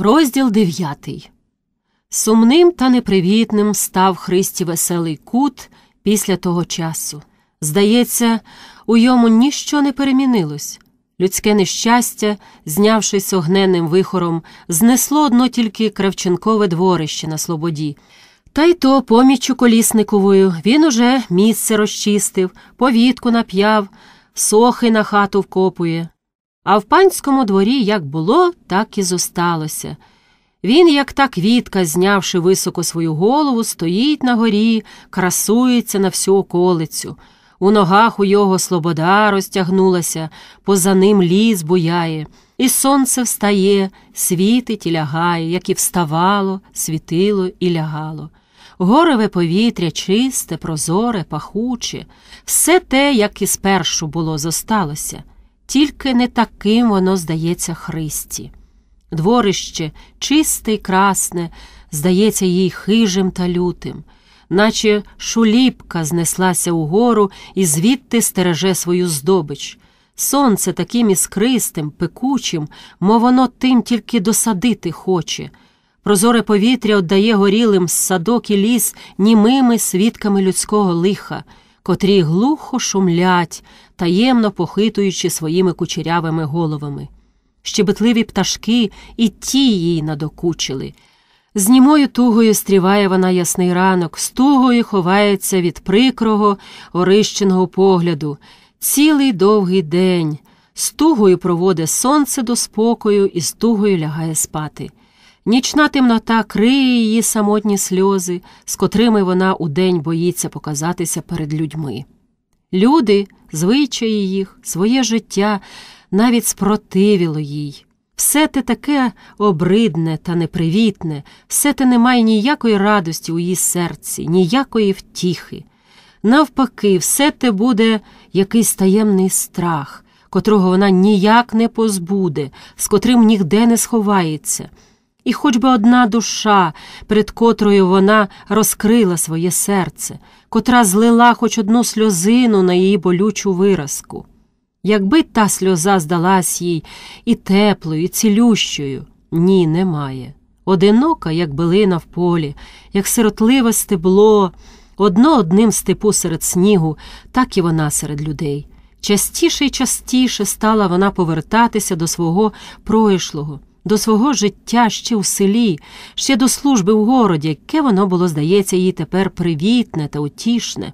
Розділ дев'ятий Сумним та непривітним став Христі веселий кут після того часу. Здається, у йому ніщо не перемінилось. Людське нещастя, знявшись огненним вихором, знесло одно тільки кравченкове дворище на слободі. Та й то, поміччю колісниковою, він уже місце розчистив, повітку нап'яв, сохи на хату вкопує. А в панському дворі як було, так і зосталося. Він, як та квітка, знявши високо свою голову, стоїть на горі, красується на всю околицю. У ногах у його слобода розтягнулася, поза ним ліс буяє, і сонце встає, світить і лягає, як і вставало, світило і лягало. Гореве повітря чисте, прозоре, пахуче, все те, як і спершу було, зосталося тільки не таким воно здається Христі. Дворище чисте й красне, здається їй хижим та лютим, наче шуліпка знеслася угору і звідти стереже свою здобич. Сонце таким іскристим, пекучим, мов воно тим тільки досадити хоче. Прозоре повітря отдає горілим садок і ліс німими свідками людського лиха, котрі глухо шумлять, таємно похитуючи своїми кучерявими головами. Щебетливі пташки і ті їй надокучили. З німою тугою стріває вона ясний ранок, з тугою ховається від прикрого, орищеного погляду. Цілий довгий день. З тугою проводить сонце до спокою і з тугою лягає спати. Нічна темнота криє її самотні сльози, з котрими вона удень боїться показатися перед людьми. Люди, звичаї їх, своє життя навіть спротивіло їй. Все те таке обридне та непривітне, все те немає ніякої радості у її серці, ніякої втіхи. Навпаки, все те буде якийсь таємний страх, котрого вона ніяк не позбуде, з котрим нігде не сховається. І хоч би одна душа, перед котрою вона розкрила своє серце, котра злила хоч одну сльозину на її болючу виразку. Якби та сльоза здалась їй і теплою, і цілющою, ні, немає. Одинока, як билина в полі, як сиротливе стебло, одно одним степу серед снігу, так і вона серед людей. Частіше й частіше стала вона повертатися до свого пройшлого до свого життя ще в селі, ще до служби в городі, яке воно було, здається, їй тепер привітне та утішне.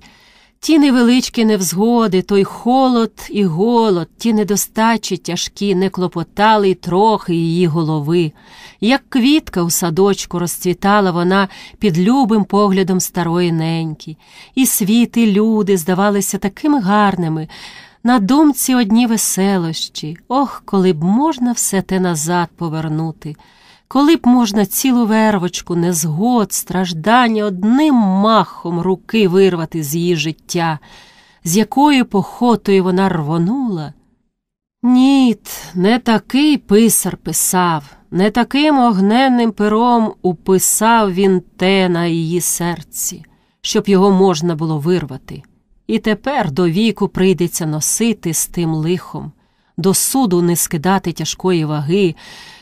Ті невеличкі невзгоди, той холод і голод, ті недостачі тяжкі не клопотали й трохи її голови. Як квітка у садочку розцвітала вона під любим поглядом старої неньки, і світ, і люди здавалися такими гарними на думці одні веселощі, ох, коли б можна все те назад повернути, коли б можна цілу вервочку незгод, страждання одним махом руки вирвати з її життя, з якою похотою вона рвонула. Ніт, не такий писар писав, не таким огненним пером уписав він те на її серці, щоб його можна було вирвати і тепер до віку прийдеться носити з тим лихом, до суду не скидати тяжкої ваги,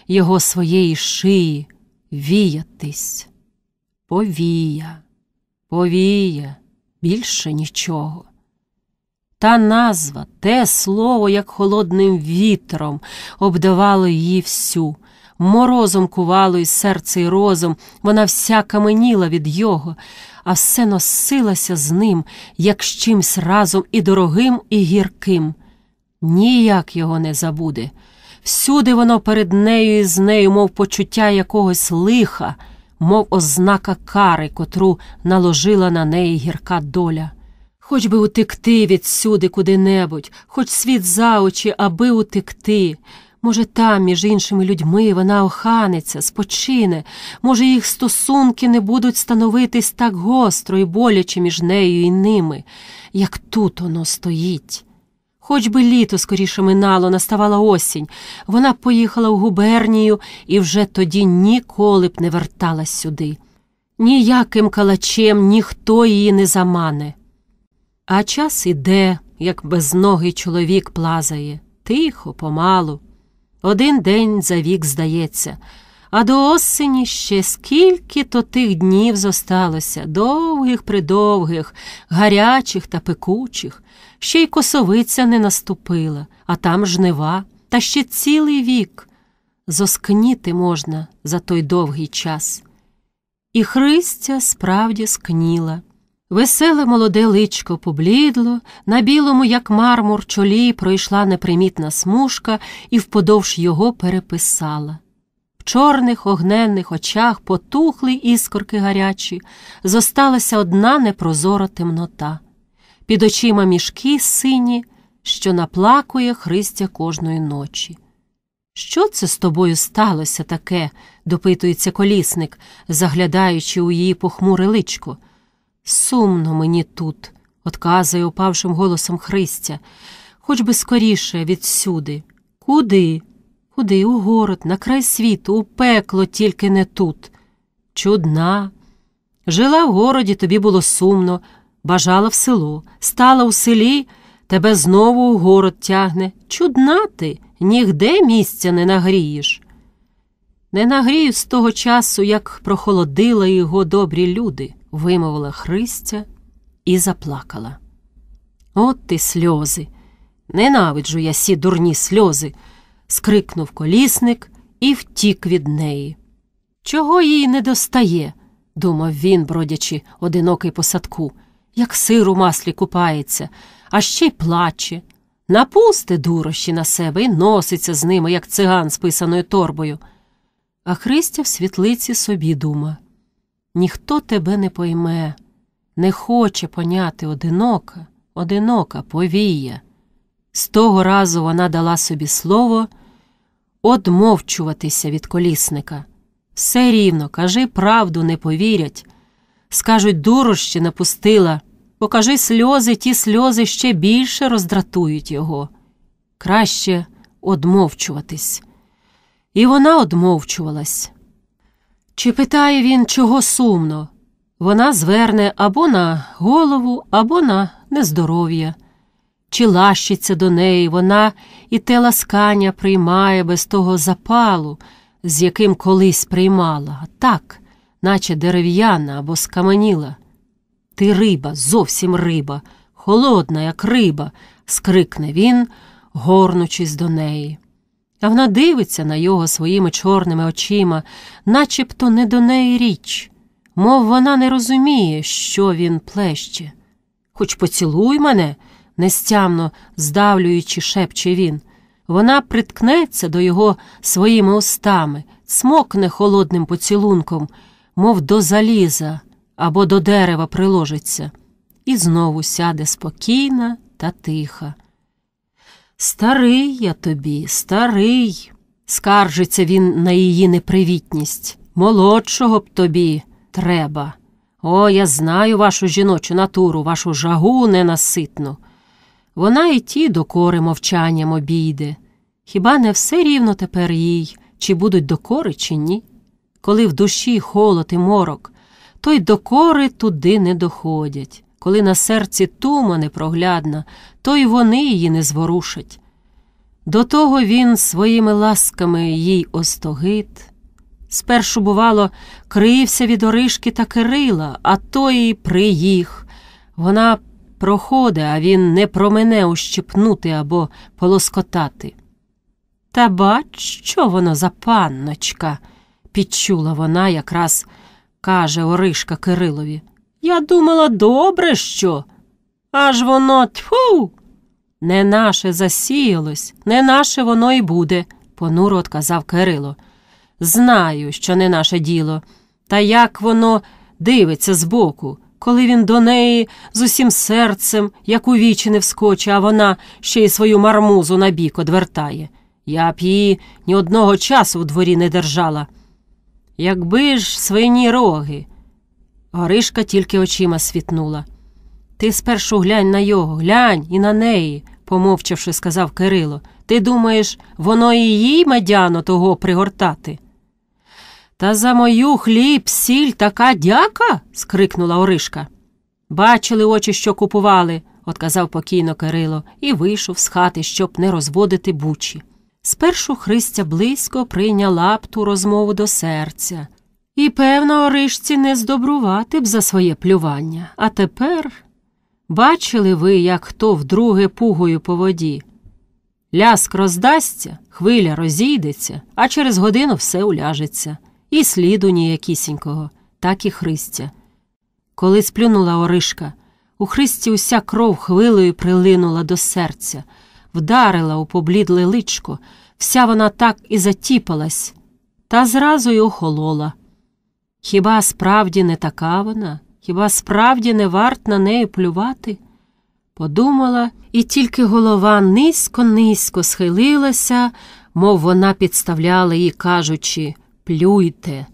його своєї шиї, віятись. Повія, повія, більше нічого. Та назва, те слово, як холодним вітром, обдавало її всю морозом кувало і серце і розум, вона вся каменіла від його, а все носилася з ним, як з чимсь разом і дорогим, і гірким. Ніяк його не забуде. Всюди воно перед нею і з нею, мов почуття якогось лиха, мов ознака кари, котру наложила на неї гірка доля. Хоч би утекти відсюди куди-небудь, хоч світ за очі, аби утекти. Може, там, між іншими людьми, вона оханеться, спочине, може, їх стосунки не будуть становитись так гостро і боляче між нею і ними, як тут воно стоїть. Хоч би літо скоріше минало, наставала осінь, вона поїхала в губернію і вже тоді ніколи б не верталась сюди. Ніяким калачем ніхто її не замане. А час іде, як безногий чоловік плазає, тихо, помалу. Один день за вік здається, а до осені ще скільки то тих днів зосталося довгих, придовгих, гарячих та пекучих, ще й косовиця не наступила, а там жнива, та ще цілий вік. Зоскніти можна за той довгий час. І Христя справді скніла. Веселе молоде личко поблідло, на білому, як мармур, чолі пройшла непримітна смужка і вподовж його переписала. В чорних огненних очах потухли іскорки гарячі, зосталася одна непрозора темнота. Під очима мішки сині, що наплакує Христя кожної ночі. Що це з тобою сталося таке? допитується колісник, заглядаючи у її похмуре личко. Сумно мені тут, отказує упавшим голосом Христя, хоч би скоріше відсюди. Куди? Куди? У город, на край світу, у пекло, тільки не тут. Чудна. Жила в городі, тобі було сумно, бажала в село, стала у селі, тебе знову у город тягне. Чудна ти, нігде місця не нагрієш. Не нагрію з того часу, як прохолодили його добрі люди вимовила Христя і заплакала. От ти сльози. Ненавиджу я сі дурні сльози. скрикнув колісник і втік від неї. Чого їй не достає? думав він, бродячи, одинокий по садку, як сир у маслі купається, а ще й плаче. Напусти дурощі на себе і носиться з ними, як циган з писаною торбою. А Христя в світлиці собі дума ніхто тебе не пойме, не хоче поняти одинока, одинока повія. З того разу вона дала собі слово одмовчуватися від колісника. Все рівно, кажи, правду не повірять. Скажуть, дурощі напустила, покажи сльози, ті сльози ще більше роздратують його. Краще одмовчуватись. І вона одмовчувалась. Чи питає він, чого сумно? Вона зверне або на голову, або на нездоров'я. Чи лащиться до неї вона і те ласкання приймає без того запалу, з яким колись приймала, так, наче дерев'яна або скаманіла. Ти риба, зовсім риба, холодна, як риба, скрикне він, горнучись до неї а вона дивиться на його своїми чорними очима, начебто не до неї річ, мов вона не розуміє, що він плеще. Хоч поцілуй мене, нестямно здавлюючи, шепче він. Вона приткнеться до його своїми устами, смокне холодним поцілунком, мов до заліза або до дерева приложиться, і знову сяде спокійна та тиха. Старий я тобі, старий, скаржиться він на її непривітність. Молодшого б тобі треба. О, я знаю вашу жіночу натуру, вашу жагу ненаситну. Вона й ті докори мовчанням обійде. Хіба не все рівно тепер їй, чи будуть докори, чи ні? Коли в душі холод і морок, то й докори туди не доходять. Коли на серці тума непроглядна, то й вони її не зворушать. До того він своїми ласками їй остогид. Спершу, бувало, крився від Оришки та Кирила, а то й приїх. Вона проходить, а він не про мене ущипнути або полоскотати. Та бач, що воно за панночка, підчула вона якраз, каже Оришка Кирилові. Я думала, добре що. Аж воно тьфу. Не наше засіялось, не наше воно і буде, понуро отказав Кирило. Знаю, що не наше діло, та як воно дивиться збоку, коли він до неї з усім серцем, як у вічі не вскоче, а вона ще й свою мармузу на бік одвертає. Я б її ні одного часу у дворі не держала. Якби ж свині роги. Оришка тільки очима світнула. Ти спершу глянь на його, глянь і на неї, помовчавши, сказав Кирило. Ти думаєш, воно і їй медяно того пригортати? Та за мою хліб, сіль така дяка. скрикнула Оришка. Бачили очі, що купували, отказав покійно Кирило, і вийшов з хати, щоб не розводити бучі. Спершу Христя близько прийняла б ту розмову до серця. І, певно, Оришці не здобрувати б за своє плювання, а тепер. Бачили ви, як хто вдруге пугою по воді? Ляск роздасться, хвиля розійдеться, а через годину все уляжеться, і сліду ніякісінького, так і Христя. Коли сплюнула Оришка, у Христі уся кров хвилею прилинула до серця, вдарила у поблідле личко, вся вона так і затіпалась, та зразу й охолола. Хіба справді не така вона? Хіба справді не варт на неї плювати? Подумала, і тільки голова низько низько схилилася, мов вона підставляла їй, кажучи Плюйте.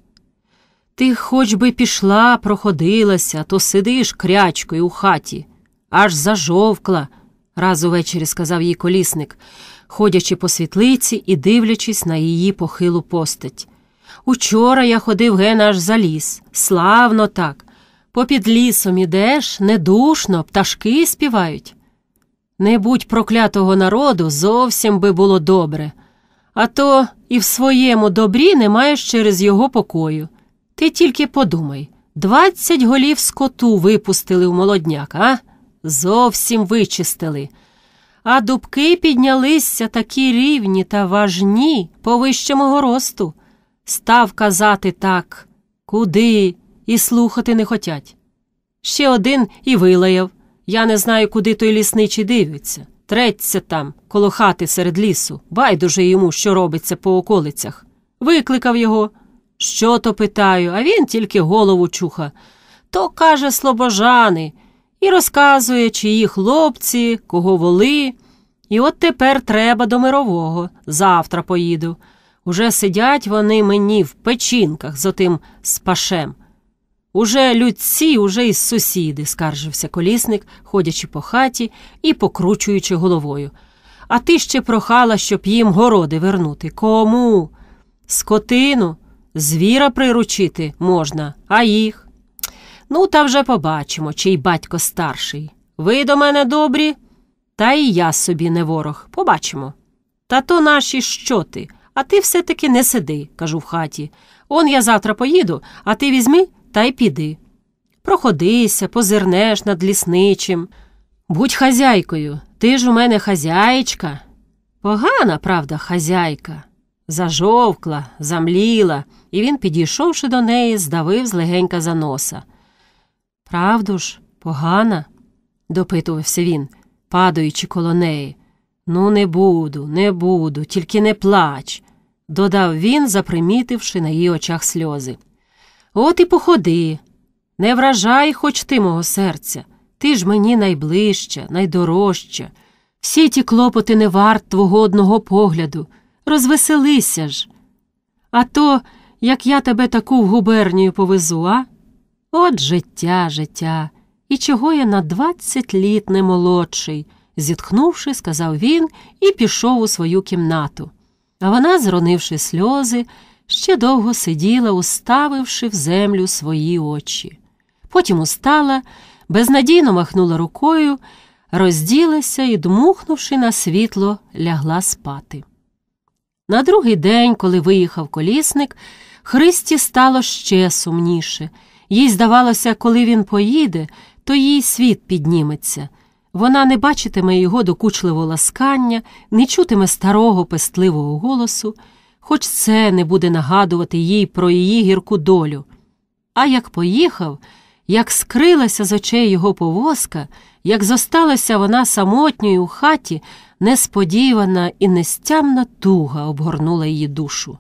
Ти хоч би пішла, проходилася, то сидиш крячкою у хаті, аж зажовкла, раз увечері сказав їй колісник, ходячи по світлиці і дивлячись на її похилу постать. Учора я ходив ген аж за ліс, славно так. Попід лісом ідеш, недушно, пташки співають. Не будь проклятого народу зовсім би було добре, а то і в своєму добрі не маєш через його покою. Ти тільки подумай двадцять голів скоту випустили в молодняк, а? Зовсім вичистили. А дубки піднялися такі рівні та важні повище мого росту. Став казати так, куди, і слухати не хотять. Ще один і вилаяв. Я не знаю, куди той лісничий дивиться. Треться там, коло хати серед лісу, байдуже йому, що робиться по околицях. Викликав його. Що то питаю, а він тільки голову чуха. То, каже, слобожани, і розказує, чиї хлопці, кого воли. І от тепер треба до мирового. Завтра поїду. Уже сидять вони мені в печінках з отим спашем. Уже людці, уже із сусіди, скаржився колісник, ходячи по хаті і покручуючи головою. А ти ще прохала, щоб їм городи вернути. Кому? Скотину, звіра приручити можна, а їх. Ну, та вже побачимо, чий батько старший. Ви до мене добрі, та і я собі не ворог. Побачимо. Та то наші що ти? А ти все таки не сиди, кажу в хаті. Он я завтра поїду, а ти візьми та й піди. Проходися, позирнеш над лісничим. Будь хазяйкою, ти ж у мене хазяєчка. Погана, правда, хазяйка. Зажовкла, замліла, і він, підійшовши до неї, здавив злегенька за носа. Правду ж, погана? допитувався він, падаючи коло неї. Ну, не буду, не буду, тільки не плач, додав він, запримітивши на її очах сльози. От і походи. Не вражай хоч ти мого серця. Ти ж мені найближче, найдорожче. Всі ті клопоти не варт твого одного погляду. Розвеселися ж. А то, як я тебе таку в губернію повезу, а? От життя, життя. І чого я на двадцять літ не молодший, зітхнувши, сказав він і пішов у свою кімнату. А вона, зронивши сльози, ще довго сиділа, уставивши в землю свої очі. Потім устала, безнадійно махнула рукою, розділася і, дмухнувши на світло, лягла спати. На другий день, коли виїхав колісник, Христі стало ще сумніше. Їй здавалося, коли він поїде, то їй світ підніметься. Вона не бачитиме його докучливого ласкання, не чутиме старого пестливого голосу хоч це не буде нагадувати їй про її гірку долю. А як поїхав, як скрилася з очей його повозка, як зосталася вона самотньою у хаті, несподівана і нестямна туга обгорнула її душу.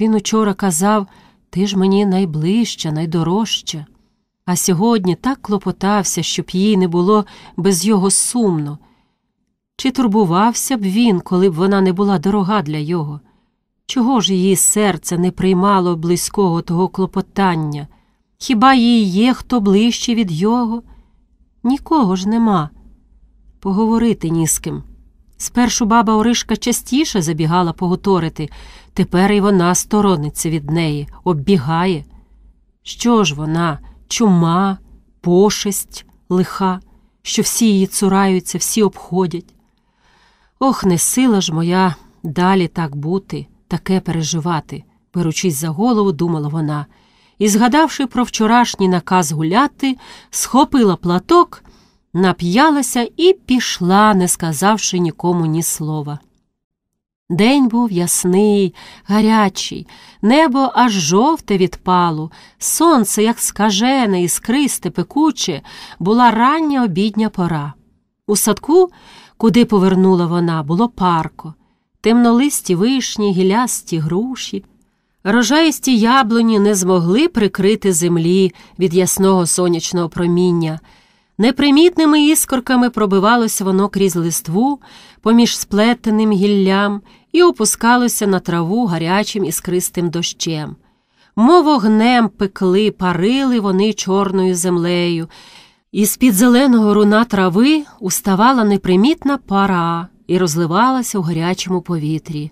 Він учора казав Ти ж мені найближча, найдорожча. А сьогодні так клопотався, щоб їй не було без його сумно. Чи турбувався б він, коли б вона не була дорога для його? Чого ж її серце не приймало близького того клопотання? Хіба їй є хто ближче від його? Нікого ж нема. Поговорити ні з ким. Спершу баба Оришка частіше забігала поготорити, тепер і вона сторониться від неї, оббігає. Що ж вона, чума, пошесть, лиха, що всі її цураються, всі обходять? Ох, не сила ж моя далі так бути таке переживати, беручись за голову, думала вона, і, згадавши про вчорашній наказ гуляти, схопила платок, нап'ялася і пішла, не сказавши нікому ні слова. День був ясний, гарячий, небо аж жовте відпало, сонце, як скажене, іскристе, пекуче, була рання обідня пора. У садку, куди повернула вона, було парко темнолисті вишні, гілясті груші, рожаїсті яблуні не змогли прикрити землі від ясного сонячного проміння. Непримітними іскорками пробивалося воно крізь листву, поміж сплетеним гіллям і опускалося на траву гарячим іскристим дощем. Мов огнем пекли, парили вони чорною землею, і з під зеленого руна трави уставала непримітна пара, і розливалася у гарячому повітрі.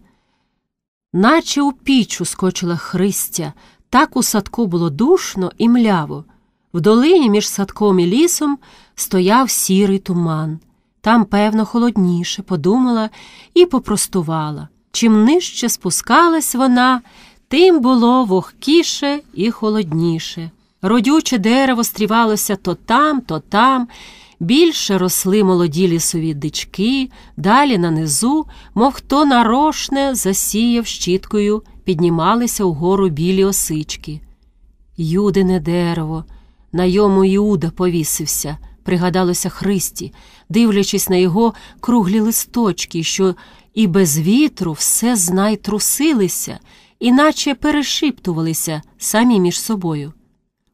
Наче у піч скочила Христя, так у садку було душно і мляво. В долині між садком і лісом стояв сірий туман. Там, певно, холодніше, подумала і попростувала. Чим нижче спускалась вона, тим було вогкіше і холодніше. Родюче дерево стрівалося то там, то там, Більше росли молоді лісові дички, далі на низу, мов хто нарошне засіяв щіткою, піднімалися вгору білі осички. Юдине дерево, на йому Іуда повісився, пригадалося Христі, дивлячись на його круглі листочки, що і без вітру все знай трусилися, іначе перешиптувалися самі між собою.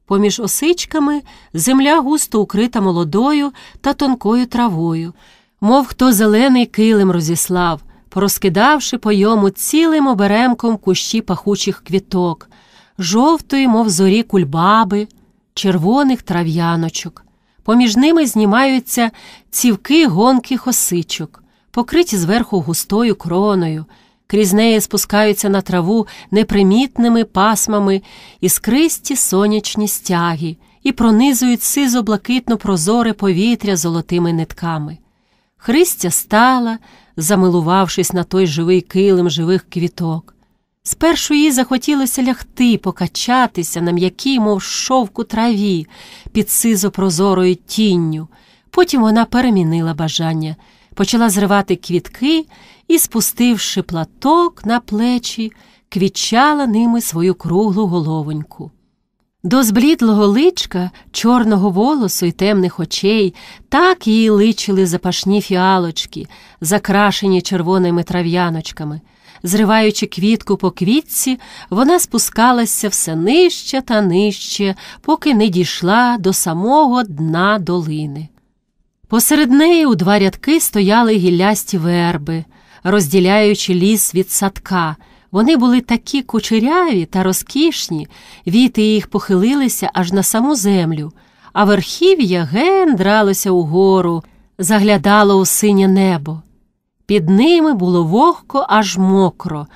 Поміж осичками земля густо укрита молодою та тонкою травою, мов хто зелений килим розіслав, порозкидавши по йому цілим оберемком кущі пахучих квіток, жовтої, мов зорі кульбаби, червоних трав'яночок. Поміж ними знімаються цівки гонких осичок, покриті зверху густою кроною крізь неї спускаються на траву непримітними пасмами іскристі сонячні стяги і пронизують сизо блакитно прозоре повітря золотими нитками. Христя стала, замилувавшись на той живий килим живих квіток. Спершу їй захотілося лягти, покачатися на м'якій, мов шовку траві, під сизо прозорою тінню. Потім вона перемінила бажання почала зривати квітки і, спустивши платок на плечі, квітчала ними свою круглу головоньку. До зблідлого личка, чорного волосу і темних очей так її личили запашні фіалочки, закрашені червоними трав'яночками. Зриваючи квітку по квітці, вона спускалася все нижче та нижче, поки не дійшла до самого дна долини. Посеред неї у два рядки стояли гіллясті верби, розділяючи ліс від садка. Вони були такі кучеряві та розкішні, віти їх похилилися аж на саму землю, а верхів'я ген дралося угору, заглядало у синє небо. Під ними було вогко аж мокро,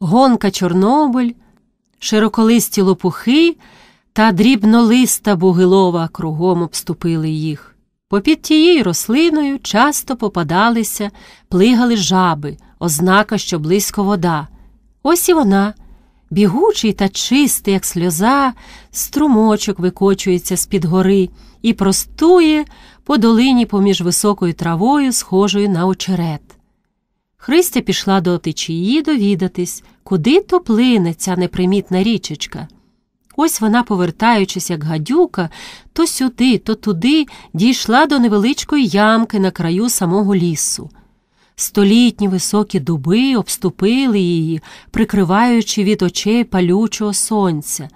гонка Чорнобиль, широколисті лопухи та дрібнолиста бугилова кругом обступили їх. Попід тією рослиною часто попадалися, плигали жаби, ознака, що близько вода. Ось і вона, бігучий та чистий, як сльоза, струмочок викочується з-під гори і простує по долині поміж високою травою, схожою на очерет. Христя пішла до течії довідатись, куди то плине ця непримітна річечка. Ось вона, повертаючись, як гадюка, то сюди, то туди дійшла до невеличкої ямки на краю самого лісу. Столітні високі дуби обступили її, прикриваючи від очей палючого сонця.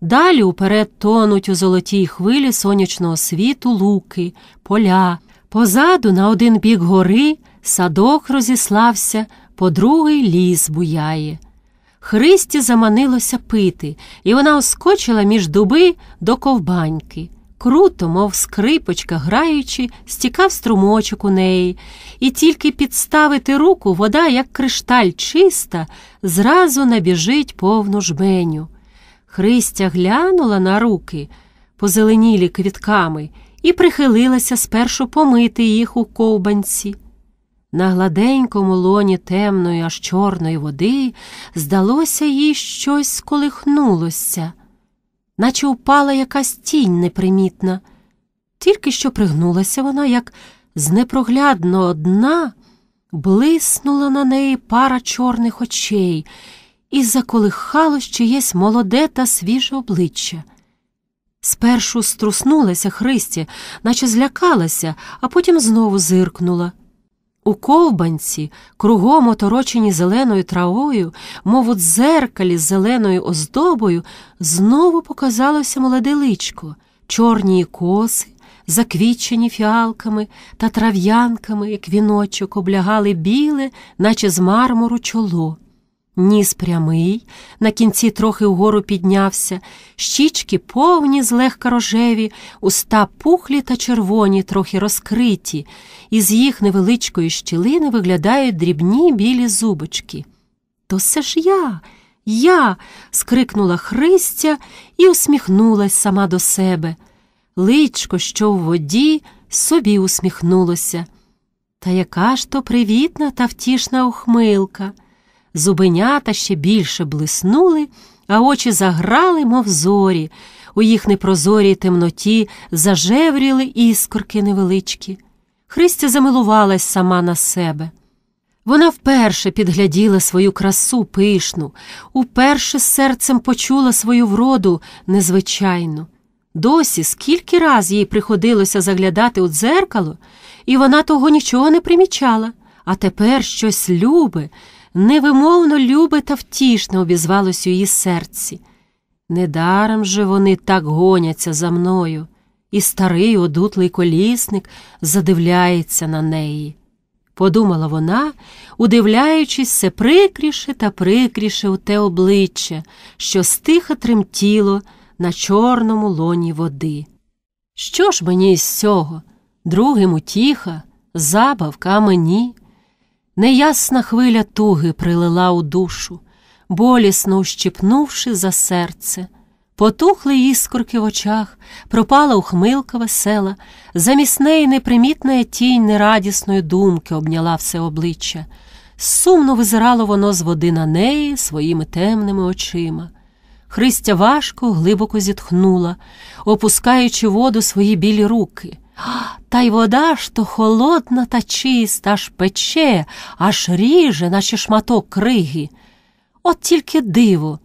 Далі уперед тонуть у золотій хвилі сонячного світу луки, поля. Позаду, на один бік гори, садок розіслався, по другий ліс буяє. Христі заманилося пити, і вона оскочила між дуби до ковбаньки. Круто, мов скрипочка граючи, стікав струмочок у неї, і тільки підставити руку вода, як кришталь чиста, зразу набіжить повну жменю. Христя глянула на руки, позеленілі квітками, і прихилилася спершу помити їх у ковбанці. На гладенькому лоні темної, аж чорної води здалося їй щось сколихнулося, наче впала якась тінь непримітна. Тільки що пригнулася вона, як з непроглядного дна блиснула на неї пара чорних очей і заколихалось чиєсь молоде та свіже обличчя. Спершу струснулася Христя, наче злякалася, а потім знову зиркнула. У ковбанці, кругом оторочені зеленою травою, мов у дзеркалі з зеленою оздобою, знову показалося молоде личко, чорні коси, заквічені фіалками та трав'янками, як віночок, облягали біле, наче з мармуру чоло. Ніс прямий, на кінці трохи вгору піднявся, щічки повні, злегка рожеві, уста пухлі та червоні, трохи розкриті, із їх невеличкої щілини виглядають дрібні білі зубочки. То це ж я, я. скрикнула Христя і усміхнулась сама до себе. Личко, що в воді, собі усміхнулося. Та яка ж то привітна та втішна ухмилка зубенята ще більше блиснули, а очі заграли, мов зорі. У їх непрозорій темноті зажевріли іскорки невеличкі. Христя замилувалась сама на себе. Вона вперше підгляділа свою красу пишну, уперше з серцем почула свою вроду незвичайну. Досі скільки раз їй приходилося заглядати у дзеркало, і вона того нічого не примічала, а тепер щось любе, невимовно любе та втішне обізвалось у її серці. Недаром же вони так гоняться за мною, і старий одутлий колісник задивляється на неї. Подумала вона, удивляючись все прикріше та прикріше у те обличчя, що стиха тремтіло на чорному лоні води. Що ж мені із цього? Другим утіха, забавка мені. Неясна хвиля туги прилила у душу, болісно ущипнувши за серце. Потухли іскорки в очах, пропала ухмилка весела, замість неї непримітна тінь нерадісної думки обняла все обличчя. Сумно визирало воно з води на неї своїми темними очима. Христя важко глибоко зітхнула, опускаючи воду свої білі руки. Та й вода ж то холодна та чиста, аж пече, аж ріже, наче шматок криги. От тільки диво,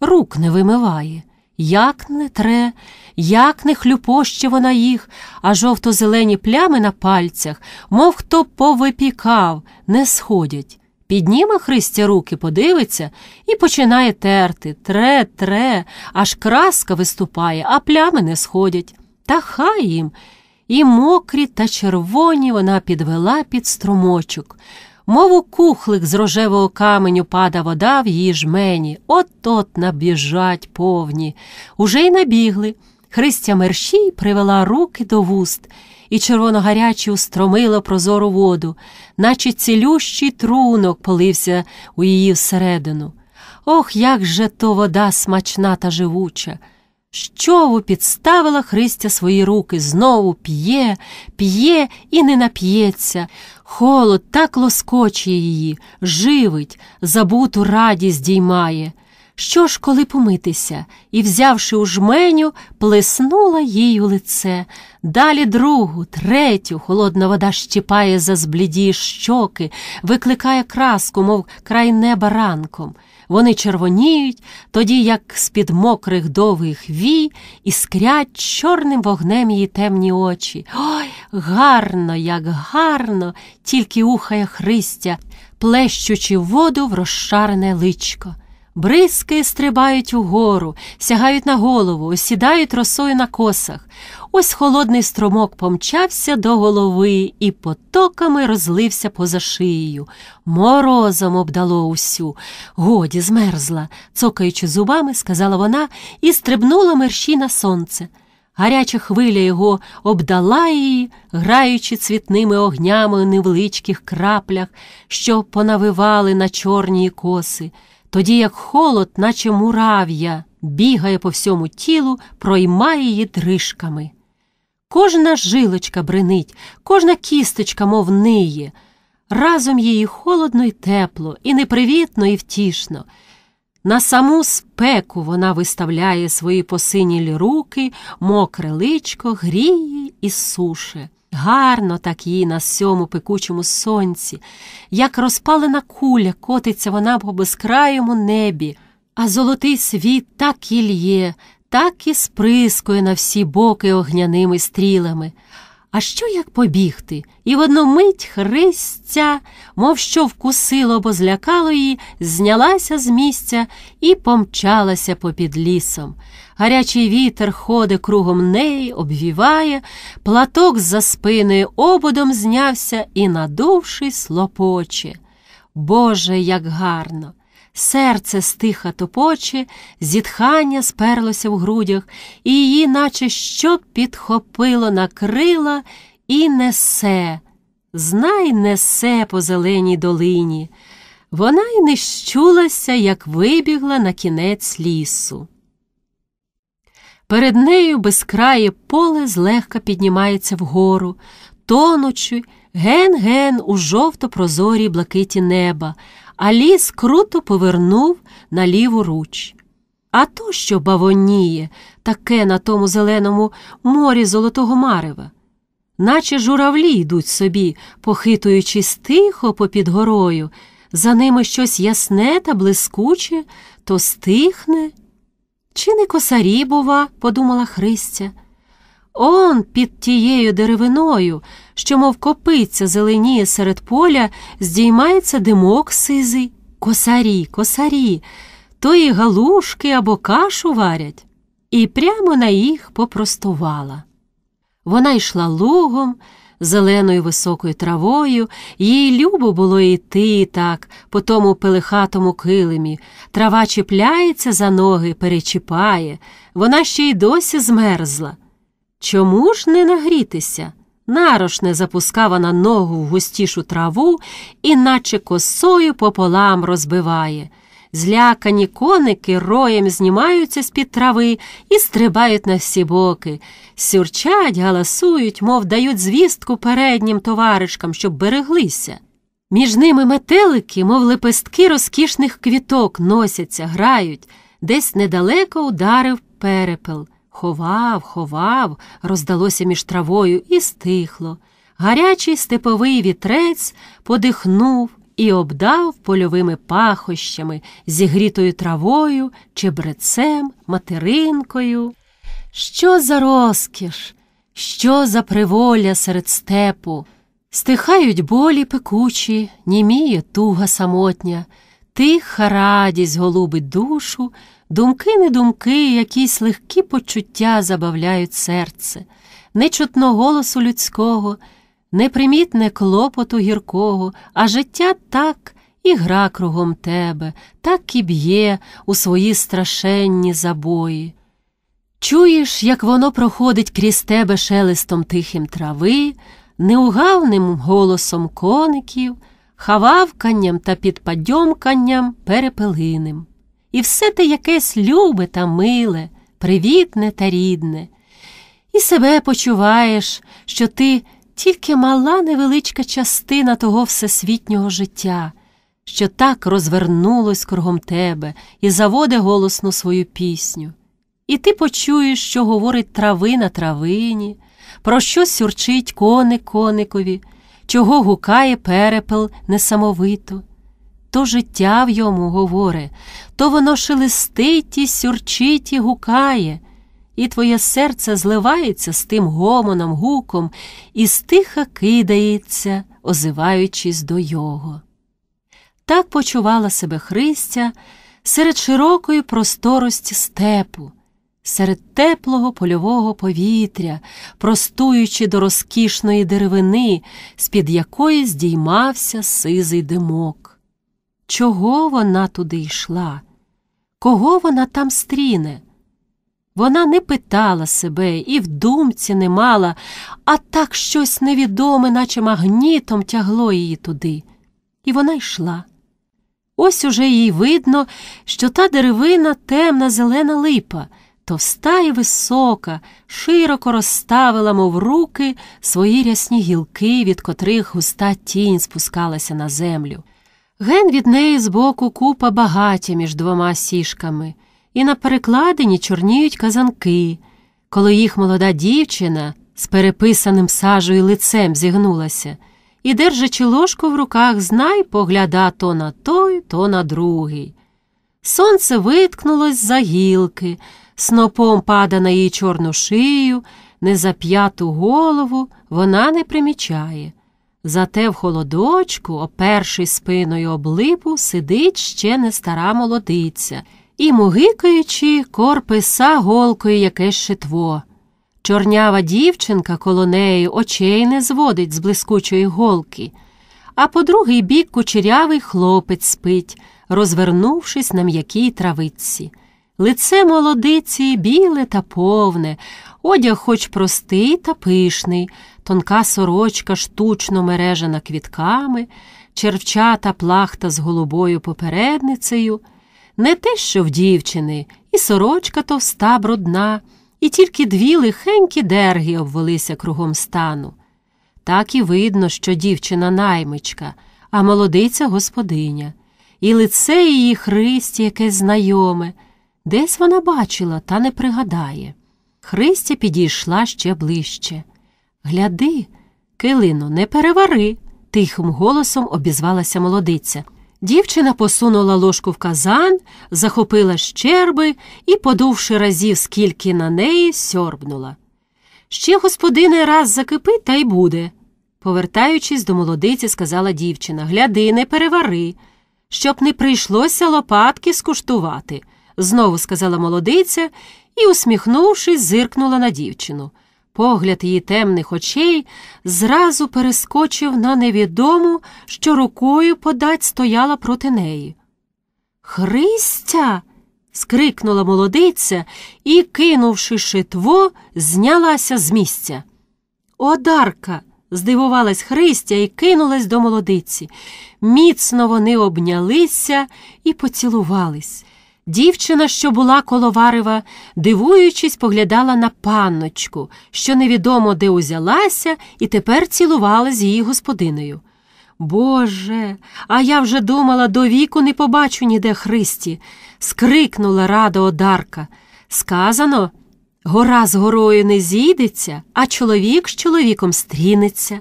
рук не вимиває, як не тре, як не хлюпоще вона їх, а жовто-зелені плями на пальцях, мов хто повипікав, не сходять. Підніме Христя руки, подивиться і починає терти, тре, тре, аж краска виступає, а плями не сходять. Та хай їм і мокрі та червоні вона підвела під струмочок. Мову кухлик з рожевого каменю пада вода в її жмені. От от набіжать повні. Уже й набігли. Христя мерщій привела руки до вуст, і гарячі устромила прозору воду, наче цілющий трунок полився у її всередину. Ох, як же то вода смачна та живуча! Щову підставила Христя свої руки, знову п'є, п'є і не нап'ється. Холод так лоскочує її, живить, забуту радість діймає. Що ж, коли помитися, і, взявши у жменю, плеснула їй у лице. Далі другу, третю, холодна вода щіпає за збліді щоки, викликає краску, мов край неба ранком. Вони червоніють, тоді як з-під мокрих довгих вій іскрять чорним вогнем її темні очі. Ой, гарно, як гарно, тільки ухає Христя, плещучи воду в розшарене личко. Бризки стрибають угору, сягають на голову, осідають росою на косах. Ось холодний струмок помчався до голови і потоками розлився поза шиєю. Морозом обдало усю. Годі змерзла, цокаючи зубами, сказала вона і стрибнула мерщі на сонце. Гаряча хвиля його обдала її, граючи цвітними огнями у невеличких краплях, що понавивали на чорні коси, тоді як холод, наче мурав'я, бігає по всьому тілу, проймає її тришками. Кожна жилочка бринить, кожна кісточка, мов ниє. Разом її холодно й тепло, і непривітно, і втішно. На саму спеку вона виставляє свої посинілі руки, мокре личко, гріє і суше. Гарно так їй на сьому пекучому сонці, як розпалена куля котиться вона по безкраєму небі, а золотий світ так і лє, так і сприскує на всі боки огняними стрілами. А що як побігти? І в одну мить Христя, мов що вкусило бо злякало її, знялася з місця і помчалася попід лісом. Гарячий вітер ходить кругом неї, обвіває, платок за спиною ободом знявся і, надувши, слопоче. Боже, як гарно! серце стиха топоче, зітхання сперлося в грудях, і її, наче що підхопило на крила і несе, знай, несе по зеленій долині. Вона й не щулася, як вибігла на кінець лісу. Перед нею безкрає поле злегка піднімається вгору, тонучи, ген-ген у жовто прозорій блакиті неба, а ліс круто повернув на ліву руч. А то, що бавоніє, таке на тому зеленому морі золотого марева, наче журавлі йдуть собі, похитуючись тихо попід горою, за ними щось ясне та блискуче, то стихне. Чи не косарі, бува, подумала Христя. Он під тією деревиною що, мов копиця зеленіє серед поля, здіймається димок сизий, косарі, косарі, то і галушки або кашу варять, і прямо на їх попростувала. Вона йшла лугом, зеленою високою травою, їй любо було йти так, по тому пилихатому килимі. Трава чіпляється за ноги, перечіпає, вона ще й досі змерзла. Чому ж не нагрітися? нарошне запускава на ногу в густішу траву і наче косою пополам розбиває. Злякані коники роєм знімаються з під трави і стрибають на всі боки, сюрчать, галасують, мов дають звістку переднім товаришкам, щоб береглися. Між ними метелики, мов лепестки розкішних квіток, носяться, грають, десь недалеко ударив перепел. Ховав, ховав, роздалося між травою і стихло. Гарячий степовий вітрець подихнув і обдав польовими пахощами, зігрітою травою, чебрецем, материнкою. Що за розкіш, що за приволя серед степу? Стихають болі пекучі, німіє туга самотня, тиха радість голубить душу. Думки, не думки, якісь легкі почуття забавляють серце, нечутно голосу людського, непримітне клопоту гіркого, а життя так і гра кругом тебе, так і б'є у свої страшенні забої. Чуєш, як воно проходить крізь тебе шелестом тихим трави, неугавним голосом коників, хававканням та підпадьомканням перепелиним і все те якесь любе та миле, привітне та рідне. І себе почуваєш, що ти тільки мала невеличка частина того всесвітнього життя, що так розвернулось кругом тебе і заводе голосно свою пісню. І ти почуєш, що говорить трави на травині, про що сюрчить коник коникові, чого гукає перепел несамовито то життя в йому говори, то воно шелестить і сюрчить і гукає, і твоє серце зливається з тим гомоном, гуком, і стиха кидається, озиваючись до його. Так почувала себе Христя серед широкої просторості степу. Серед теплого польового повітря, простуючи до розкішної деревини, з під якої здіймався сизий димок чого вона туди йшла, кого вона там стріне. Вона не питала себе і в думці не мала, а так щось невідоме, наче магнітом тягло її туди. І вона йшла. Ось уже їй видно, що та деревина темна зелена липа, товста і висока, широко розставила, мов руки, свої рясні гілки, від котрих густа тінь спускалася на землю. Ген від неї збоку купа багаті між двома сіжками, і на перекладині чорніють казанки, коли їх молода дівчина з переписаним сажею лицем зігнулася і, держачи ложку в руках, знай погляда то на той, то на другий. Сонце виткнулось за гілки, снопом пада на її чорну шию, незап'яту голову вона не примічає. Зате в холодочку, оперший спиною облипу, сидить ще не стара молодиця і, мугикаючи, корписа голкою якесь шитво. Чорнява дівчинка коло неї очей не зводить з блискучої голки, а по другий бік кучерявий хлопець спить, розвернувшись на м'якій травиці. Лице молодиці біле та повне, Одяг, хоч простий та пишний, тонка сорочка, штучно мережена квітками, червчата плахта з голубою попередницею, не те, що в дівчини, і сорочка товста брудна, і тільки дві лихенькі дерги обвелися кругом стану. Так і видно, що дівчина наймичка, а молодиця господиня, і лице її христі якесь знайоме. Десь вона бачила, та не пригадає. Христя підійшла ще ближче. Гляди, килино, не перевари, тихим голосом обізвалася молодиця. Дівчина посунула ложку в казан, захопила щерби і, подувши разів, скільки на неї, сьорбнула. Ще господине раз закипить, та й буде. Повертаючись до молодиці, сказала дівчина Гляди, не перевари, щоб не прийшлося лопатки скуштувати, знову сказала молодиця і, усміхнувшись, зиркнула на дівчину. Погляд її темних очей зразу перескочив на невідому, що рукою подать стояла проти неї. Христя. скрикнула молодиця і, кинувши шитво, знялася з місця. Одарка. здивувалась Христя і кинулась до молодиці. Міцно вони обнялися і поцілувались. Дівчина, що була коло варева, дивуючись, поглядала на панночку, що невідомо де узялася, і тепер цілувала з її господиною. Боже, а я вже думала, до віку не побачу ніде Христі. скрикнула рада Одарка. Сказано гора з горою не зійдеться, а чоловік з чоловіком стрінеться.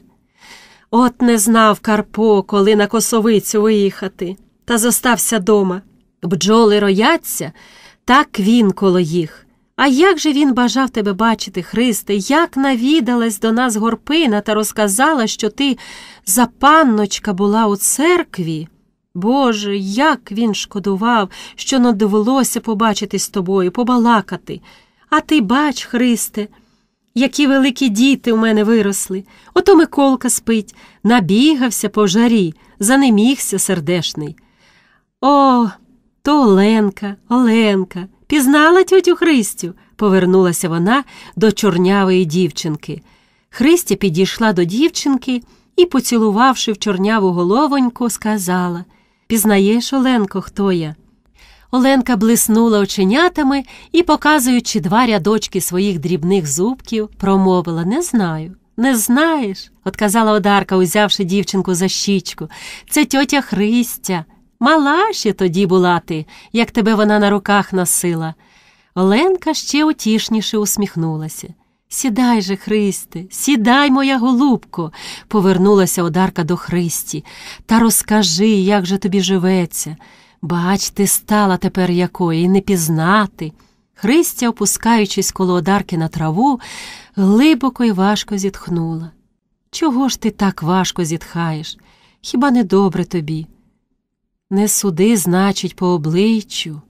От не знав Карпо, коли на косовицю виїхати, та зостався дома. Бджоли рояться, так він коло їх. А як же він бажав тебе бачити, Христе, як навідалась до нас горпина та розказала, що ти за панночка була у церкві? Боже, як він шкодував, що не довелося побачити з тобою, побалакати. А ти бач, Христе, які великі діти у мене виросли. Ото Миколка спить, набігався по жарі, занемігся сердешний. О, то Оленка, Оленка, пізнала тютю Христю, повернулася вона до чорнявої дівчинки. Христя підійшла до дівчинки і, поцілувавши в чорняву головоньку, сказала Пізнаєш, Оленко, хто я? Оленка блиснула оченятами і, показуючи два рядочки своїх дрібних зубків, промовила Не знаю. Не знаєш, отказала Одарка, узявши дівчинку за щічку. Це тьотя Христя. Мала ще тоді була ти, як тебе вона на руках носила. Оленка ще утішніше усміхнулася. Сідай же, Христе, сідай, моя голубко, повернулася Одарка до Христі, та розкажи, як же тобі живеться. Бач, ти стала тепер якої, і не пізнати. Христя, опускаючись коло Одарки на траву, глибоко і важко зітхнула. Чого ж ти так важко зітхаєш? Хіба не добре тобі? Не суди, значить, по обличчю.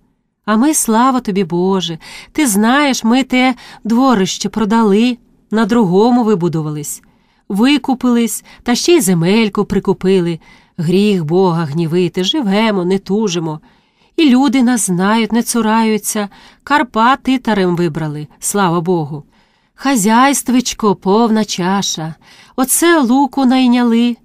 А ми, слава тобі, Боже, ти знаєш, ми те дворище продали, на другому вибудувались, викупились та ще й земельку прикупили. Гріх Бога гнівити, живемо, не тужимо. І люди нас знають, не цураються, Карпа титарем вибрали, слава Богу. Хазяйствичко повна чаша, оце луку найняли,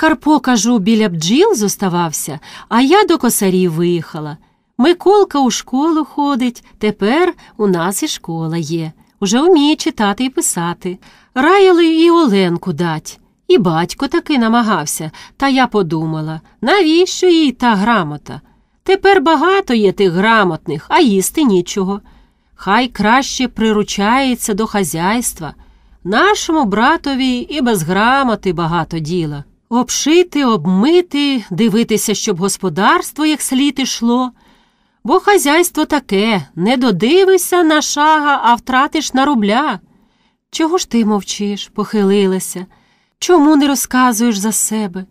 Карпо, кажу, біля бджіл зоставався, а я до косарів виїхала. Миколка у школу ходить, тепер у нас і школа є. Уже вміє читати і писати. Раяли і Оленку дать. І батько таки намагався, та я подумала, навіщо їй та грамота? Тепер багато є тих грамотних, а їсти нічого. Хай краще приручається до хазяйства. Нашому братові і без грамоти багато діла обшити, обмити, дивитися, щоб господарство як слід ішло. Бо хазяйство таке не додивися на шага, а втратиш на рубля. Чого ж ти мовчиш, похилилася? Чому не розказуєш за себе?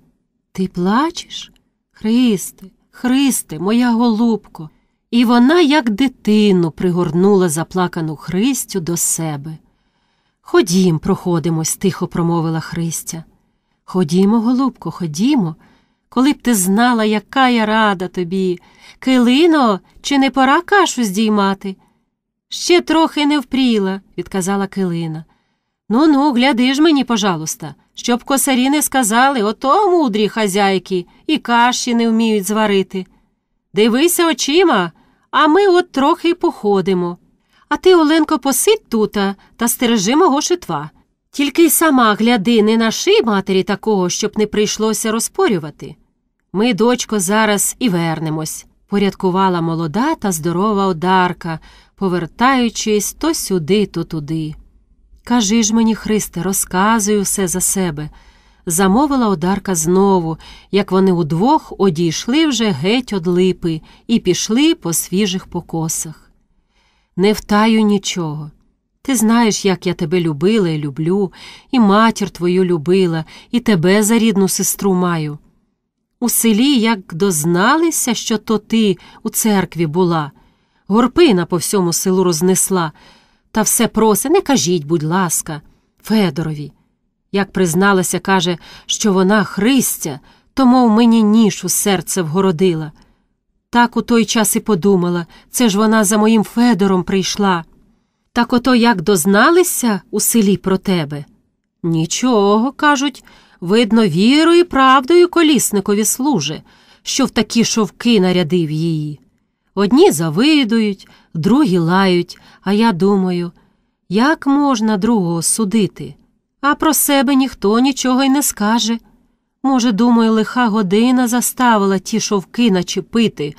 Ти плачеш? Христе, Христе, моя голубко. І вона, як дитину, пригорнула заплакану Христю до себе. Ходім, проходимось, тихо промовила Христя. Ходімо, голубко, ходімо, коли б ти знала, яка я рада тобі. Килино, чи не пора кашу здіймати? Ще трохи не впріла, відказала Килина. Ну ну, гляди ж мені, пожалуйста, щоб косарі не сказали ото мудрі хазяйки і каші не вміють зварити. Дивися очима, а ми от трохи походимо. А ти, Оленко, посидь тута та стережи мого шитва. Тільки й сама гляди, не наши матері такого, щоб не прийшлося розпорювати. Ми, дочко, зараз і вернемось, порядкувала молода та здорова одарка, повертаючись то сюди, то туди. Кажи ж мені, Христе, розказуй все за себе. Замовила одарка знову, як вони удвох одійшли вже геть од липи і пішли по свіжих покосах. Не втаю нічого. Ти знаєш, як я тебе любила і люблю, і матір твою любила, і тебе за рідну сестру маю. У селі як дозналися, що то ти у церкві була, горпина по всьому селу рознесла, та все проси, не кажіть, будь ласка, Федорові. Як призналася, каже, що вона Христя, то мов мені ніж у серце вгородила. Так у той час і подумала це ж вона за моїм Федором прийшла. Так ото як дозналися у селі про тебе? Нічого, кажуть, видно, вірою і правдою колісникові служи, що в такі шовки нарядив її. Одні завидують, другі лають, а я думаю, як можна другого судити? А про себе ніхто нічого й не скаже. Може, думаю, лиха година заставила ті шовки начепити.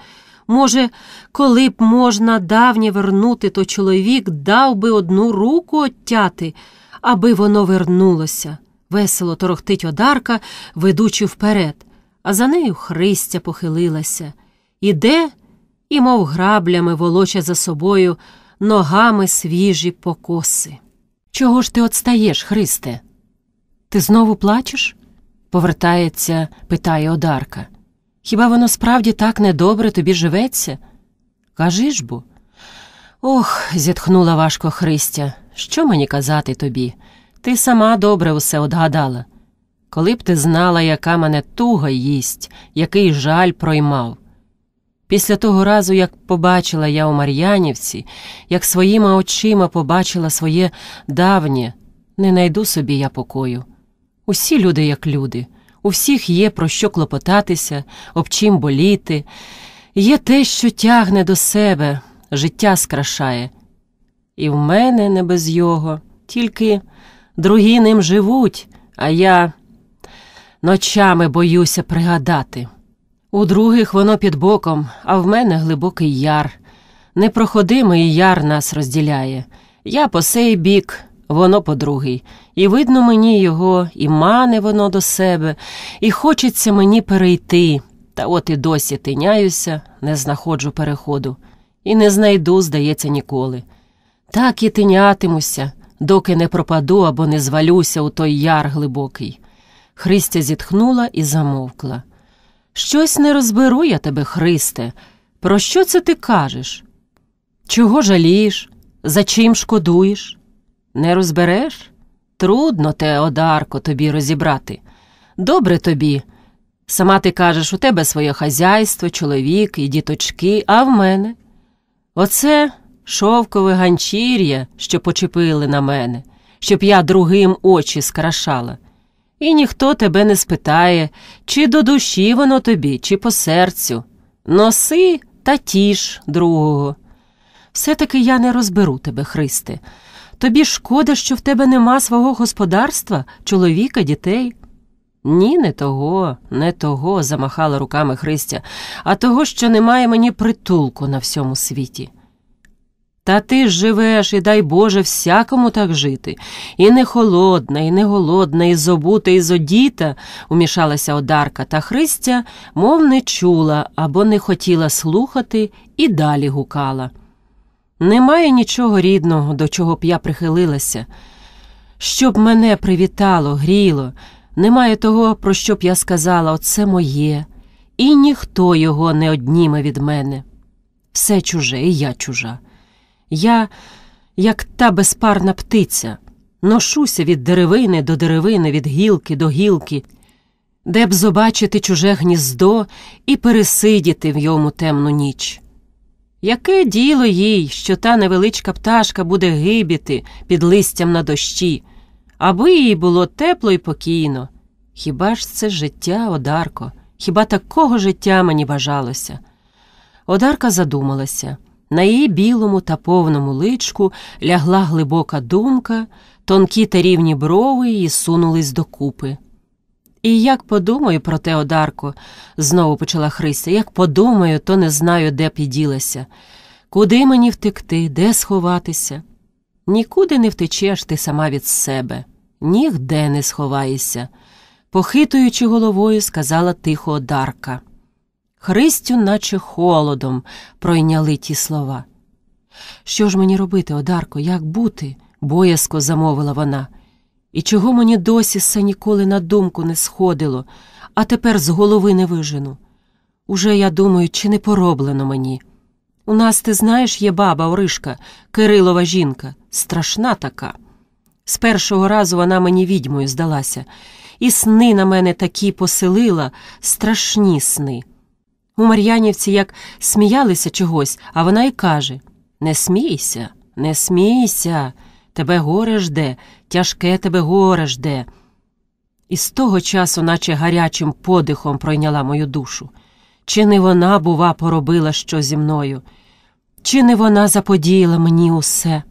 Може, коли б можна давнє вернути, то чоловік дав би одну руку оттяти, аби воно вернулося. Весело торохтить одарка, ведучи вперед, а за нею Христя похилилася. Іде і, мов граблями, волоче за собою ногами свіжі покоси. Чого ж ти отстаєш, Христе? Ти знову плачеш? повертається, питає одарка. Хіба воно справді так недобре тобі живеться? Кажи ж бо. Ох, зітхнула важко Христя. Що мені казати тобі? Ти сама добре усе одгадала. Коли б ти знала, яка мене туга їсть, який жаль проймав. Після того разу, як побачила я у Мар'янівці, як своїми очима побачила своє давнє, не найду собі я покою. Усі люди, як люди, у всіх є про що клопотатися, об чим боліти, є те, що тягне до себе, життя скрашає. І в мене не без його, тільки другі ним живуть, а я ночами боюся пригадати. У других воно під боком, а в мене глибокий яр. Непроходимий яр нас розділяє. Я по сей бік, воно по другий, і видно мені його, і мане воно до себе, і хочеться мені перейти. Та от і досі тиняюся, не знаходжу переходу, і не знайду, здається, ніколи. Так і тинятимуся, доки не пропаду або не звалюся у той яр глибокий. Христя зітхнула і замовкла. Щось не розберу я тебе, Христе. Про що це ти кажеш? Чого жалієш? За чим шкодуєш? Не розбереш? Трудно, Теодарко, тобі розібрати. Добре тобі. Сама ти кажеш, у тебе своє хазяйство, чоловік і діточки, а в мене. Оце шовкове ганчір'я, що почепили на мене, щоб я другим очі скрашала. І ніхто тебе не спитає, чи до душі воно тобі, чи по серцю. Носи та тіш другого. Все таки я не розберу тебе, Христе. Тобі шкода, що в тебе нема свого господарства, чоловіка, дітей? Ні, не того, не того, замахала руками Христя, а того, що немає мені притулку на всьому світі. Та ти ж живеш, і дай Боже, всякому так жити. І не холодна, і не голодна, і зобута, і зодіта, умішалася Одарка, та Христя, мов не чула або не хотіла слухати, і далі гукала. Немає нічого рідного, до чого б я прихилилася, щоб мене привітало, гріло, немає того, про що б я сказала, оце моє, і ніхто його не одніме від мене. Все чуже, і я чужа. Я, як та безпарна птиця, ношуся від деревини до деревини, від гілки до гілки, де б зобачити чуже гніздо і пересидіти в йому темну ніч. Яке діло їй, що та невеличка пташка буде гибіти під листям на дощі, аби їй було тепло й покійно. Хіба ж це життя, Одарко, хіба такого життя мені бажалося? Одарка задумалася. На її білому та повному личку лягла глибока думка, тонкі та рівні брови її сунулись докупи. І як подумаю про те, Одарко, знову почала Христя, як подумаю, то не знаю, де піділася. Куди мені втекти, де сховатися? Нікуди не втечеш ти сама від себе, нігде не сховаєшся, похитуючи головою, сказала тихо Одарка. Христю, наче холодом, пройняли ті слова. Що ж мені робити, Одарко, як бути? боязко замовила вона. І чого мені досі це ніколи на думку не сходило, а тепер з голови не вижену. Уже я думаю, чи не пороблено мені. У нас, ти знаєш, є баба Оришка, Кирилова жінка, страшна така. З першого разу вона мені відьмою здалася, і сни на мене такі поселила, страшні сни. У Мар'янівці як сміялися чогось, а вона й каже Не смійся, не смійся тебе горе жде, тяжке тебе горе жде. І з того часу, наче гарячим подихом, пройняла мою душу. Чи не вона, бува, поробила що зі мною? Чи не вона заподіяла мені усе?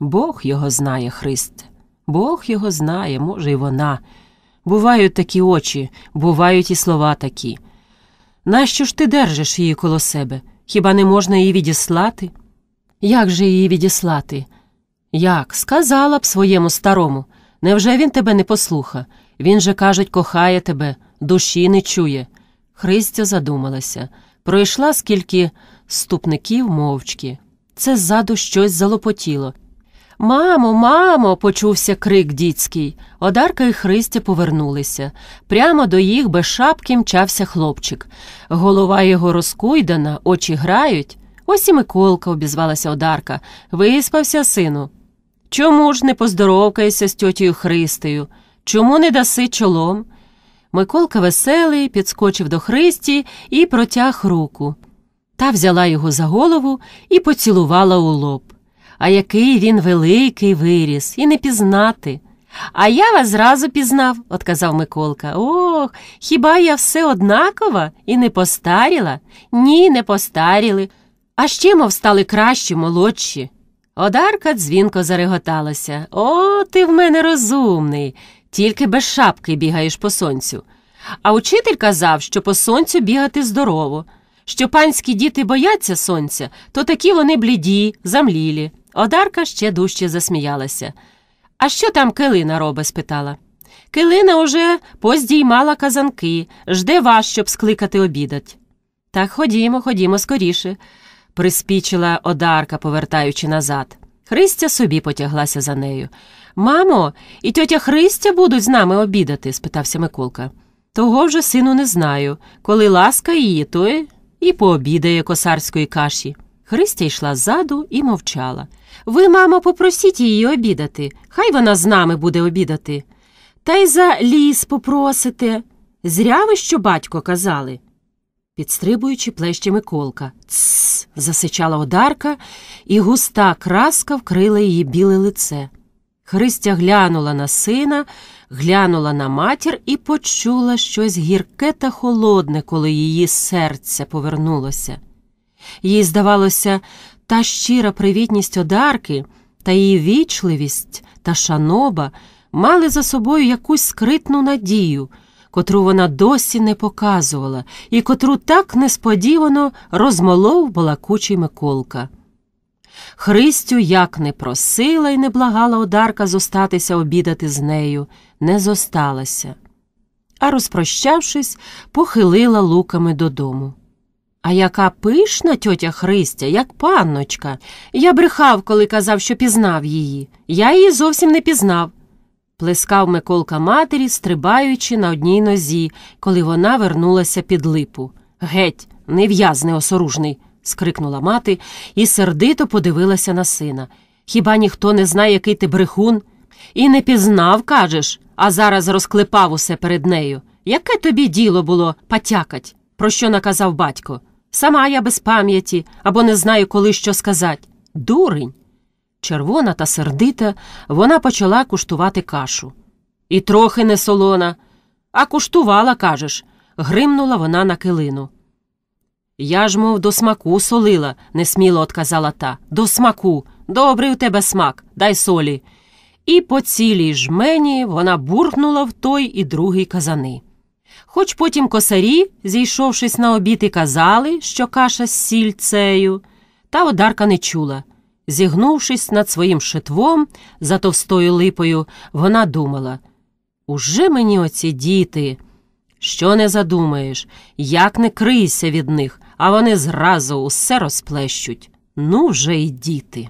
Бог його знає, Христ, Бог його знає, може, й вона. Бувають такі очі, бувають і слова такі. Нащо ж ти держиш її коло себе? Хіба не можна її відіслати? Як же її відіслати? Як? Сказала б своєму старому. Невже він тебе не послуха? Він же, кажуть, кохає тебе, душі не чує. Христя задумалася. Пройшла скільки ступників мовчки. Це ззаду щось залопотіло. Мамо, мамо, почувся крик дітський. Одарка і Христя повернулися. Прямо до їх без шапки мчався хлопчик. Голова його розкуйдана, очі грають. Ось і Миколка, обізвалася Одарка. Виспався, сину. Чому ж не поздоровкаєшся з тьотію Христею? Чому не даси чолом? Миколка веселий підскочив до Христі і протяг руку. Та взяла його за голову і поцілувала у лоб. А який він великий виріс, і не пізнати. А я вас зразу пізнав, отказав Миколка. Ох, хіба я все однакова і не постаріла? Ні, не постаріли. А ще, мов стали кращі, молодші. Одарка дзвінко зареготалася. О, ти в мене розумний, тільки без шапки бігаєш по сонцю. А учитель казав, що по сонцю бігати здорово. Що панські діти бояться сонця, то такі вони бліді, замлілі. Одарка ще дужче засміялася. А що там килина робить? спитала. Килина уже поздіймала казанки, жде вас, щоб скликати обідать. Так ходімо, ходімо скоріше приспічила Одарка, повертаючи назад. Христя собі потяглася за нею. Мамо, і тьотя Христя будуть з нами обідати? спитався Миколка. Того вже, сину, не знаю. Коли ласка її, то і пообідає косарської каші. Христя йшла ззаду і мовчала. Ви, мамо, попросіть її обідати. Хай вона з нами буде обідати. Та й за ліс попросите. Зря ви що батько казали підстрибуючи плещі Миколка. Тсс. засичала одарка, і густа краска вкрила її біле лице. Христя глянула на сина, глянула на матір і почула щось гірке та холодне, коли її серце повернулося. Їй здавалося, та щира привітність одарки, та її вічливість та шаноба мали за собою якусь скритну надію котру вона досі не показувала, і котру так несподівано розмолов балакучий Миколка. Христю як не просила і не благала Одарка зостатися обідати з нею, не зосталася. А розпрощавшись, похилила луками додому. А яка пишна тьотя Христя, як панночка. Я брехав, коли казав, що пізнав її. Я її зовсім не пізнав плескав Миколка матері, стрибаючи на одній нозі, коли вона вернулася під липу. Геть, не осоружний. скрикнула мати і сердито подивилася на сина. Хіба ніхто не знає, який ти брехун? І не пізнав, кажеш, а зараз розклепав усе перед нею. Яке тобі діло було потякать, про що наказав батько? Сама я без пам'яті або не знаю, коли що сказати. Дурень. Червона та сердита, вона почала куштувати кашу. І трохи не солона, а куштувала, кажеш, гримнула вона на килину. Я ж, мов, до смаку солила, несміло отказала та. До смаку, добрий у тебе смак, дай солі. І по цілій жмені вона буркнула в той і другий казани. Хоч потім косарі, зійшовшись на обід, і казали, що каша з сільцею, та одарка не чула. Зігнувшись над своїм шитвом за товстою липою, вона думала Уже мені оці діти. Що не задумаєш, як не крийся від них, а вони зразу усе розплещуть. Ну вже й діти.